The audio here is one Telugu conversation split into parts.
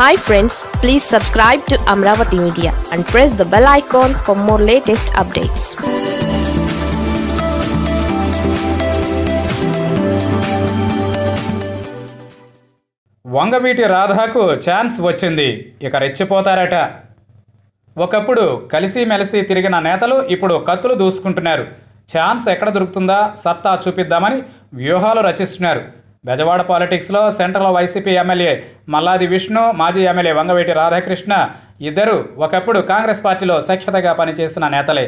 hi friends please subscribe to Amaravati media and press the bell icon for more latest updates Vangaveeti రాధాకు ఛాన్స్ వచ్చింది ఇక రెచ్చిపోతారట ఒకప్పుడు కలిసిమెలిసి తిరిగిన నేతలు ఇప్పుడు కత్తులు దూసుకుంటున్నారు ఛాన్స్ ఎక్కడ దొరుకుతుందా సత్తా చూపిద్దామని వ్యూహాలు రచిస్తున్నారు బెజవాడ పాలిటిక్స్లో central YCP MLA Malladi Vishnu మాజీ ఎమ్మెల్యే వంగవేటి రాధాకృష్ణ ఇద్దరు ఒకప్పుడు కాంగ్రెస్ పార్టీలో సఖ్యతగా పనిచేసిన నేతలే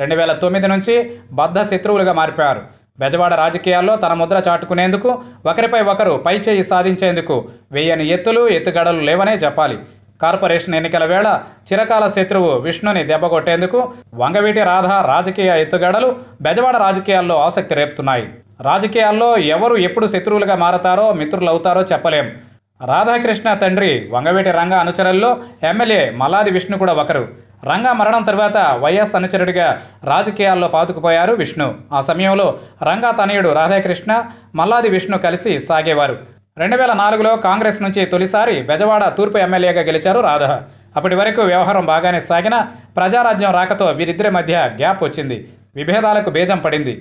రెండు వేల తొమ్మిది నుంచి బద్ధ శత్రువులుగా మారిపోయారు బెజవాడ రాజకీయాల్లో తన ముద్ర చాటుకునేందుకు ఒకరిపై ఒకరు పైచేయి సాధించేందుకు వేయని ఎత్తులు ఎత్తుగడలు లేవనే చెప్పాలి కార్పొరేషన్ ఎన్నికల వేళ చిరకాల శత్రువు విష్ణుని దెబ్బగొట్టేందుకు వంగవీటి రాధ రాజకీయ ఎత్తుగడలు బెజవాడ రాజకీయాల్లో ఆసక్తి రేపుతున్నాయి రాజకీయాల్లో ఎవరు ఎప్పుడు శత్రువులుగా మారతారో మిత్రులవుతారో చెప్పలేం రాధాకృష్ణ తండ్రి వంగవీటి రంగ అనుచరుల్లో ఎమ్మెల్యే మల్లాది విష్ణు కూడా ఒకరు రంగా మరణం తర్వాత వైఎస్ అనుచరుడిగా రాజకీయాల్లో పాతుకుపోయారు విష్ణు ఆ సమయంలో రంగా తనయుడు రాధాకృష్ణ మల్లాది విష్ణు కలిసి సాగేవారు రెండు వేల నాలుగులో కాంగ్రెస్ నుంచి తొలిసారి బెజవాడ తూర్పు ఎమ్మెల్యేగా గెలిచారు రాధ అప్పటి వరకు వ్యవహారం బాగానే సాగిన ప్రజారాజ్యం రాకతో వీరిద్దరి మధ్య గ్యాప్ వచ్చింది విభేదాలకు బీజం పడింది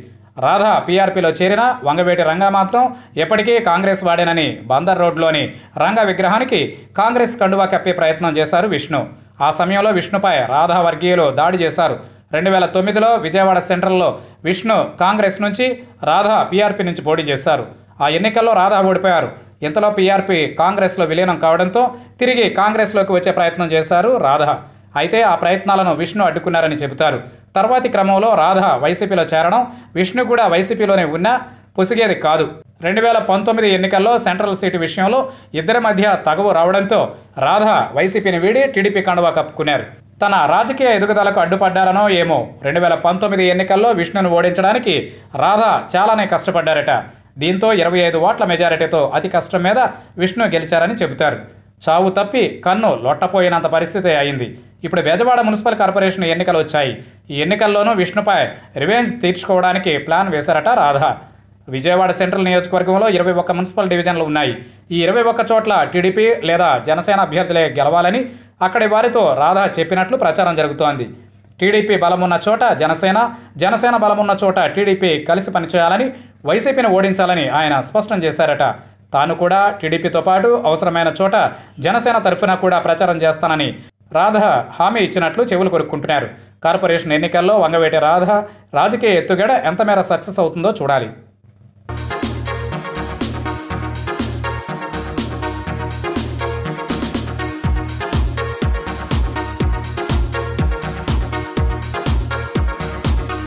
రాధ పీఆర్పీలో చేరిన వంగవేటి రంగా మాత్రం ఎప్పటికీ కాంగ్రెస్ వాడేనని బందర్ రోడ్లోని రంగ విగ్రహానికి కాంగ్రెస్ కండువా కప్పే ప్రయత్నం చేశారు విష్ణు ఆ సమయంలో విష్ణుపై రాధా వర్గీయులు దాడి చేశారు రెండు వేల తొమ్మిదిలో విజయవాడ సెంట్రల్లో విష్ణు కాంగ్రెస్ నుంచి రాధ పీఆర్పీ నుంచి పోటీ చేశారు ఆ ఎన్నికల్లో రాధా ఓడిపోయారు ఇంతలో పీఆర్పీ కాంగ్రెస్లో విలీనం కావడంతో తిరిగి కాంగ్రెస్లోకి వచ్చే ప్రయత్నం చేశారు రాధ అయితే ఆ ప్రయత్నాలను విష్ణు అడ్డుకున్నారని చెబుతారు తర్వాతి క్రమంలో రాధ వైసీపీలో చేరడం విష్ణు కూడా వైసీపీలోనే ఉన్నా పొసిగేది కాదు రెండు వేల పంతొమ్మిది ఎన్నికల్లో సెంట్రల్ సీటు విషయంలో ఇద్దరి మధ్య తగవు రావడంతో రాధ వైసీపీని వీడి టీడీపీ కండువా కప్పుకున్నారు తన రాజకీయ ఎదుగుదలకు అడ్డుపడ్డారనో ఏమో రెండు వేల పంతొమ్మిది ఎన్నికల్లో విష్ణును ఓడించడానికి రాధ చాలానే కష్టపడ్డారట దీంతో ఇరవై ఐదు ఓట్ల మెజారిటీతో అతి కష్టం మీద విష్ణు గెలిచారని చెబుతారు చావు తప్పి కన్ను లొట్టపోయినంత పరిస్థితి అయింది ఇప్పుడు బెజవాడ మున్సిపల్ కార్పొరేషన్ ఎన్నికలు వచ్చాయి ఈ ఎన్నికల్లోనూ విష్ణుపై రివెంజ్ తీర్చుకోవడానికి ప్లాన్ వేశారట రాధా విజయవాడ సెంట్రల్ నియోజకవర్గంలో ఇరవై ఒక్క మున్సిపల్ డివిజన్లు ఉన్నాయి ఈ ఇరవై ఒక్క చోట్ల టీడీపీ లేదా జనసేన అభ్యర్థులే గెలవాలని అక్కడి వారితో రాధా చెప్పినట్లు ప్రచారం జరుగుతోంది టీడీపీ బలమున్న చోట జనసేన జనసేన బలమున్న చోట టీడీపీ కలిసి పనిచేయాలని వైసీపీని ఓడించాలని ఆయన స్పష్టం చేశారట తాను కూడా టీడీపీతో పాటు అవసరమైన చోట జనసేన తరఫున కూడా ప్రచారం చేస్తానని రాధ హామీ ఇచ్చినట్లు చెవులు కొరుక్కుంటున్నారు కార్పొరేషన్ ఎన్నికల్లో వంగవేటి రాధ రాజకీయ ఎత్తుగడ ఎంతమేర సక్సెస్ అవుతుందో చూడాలి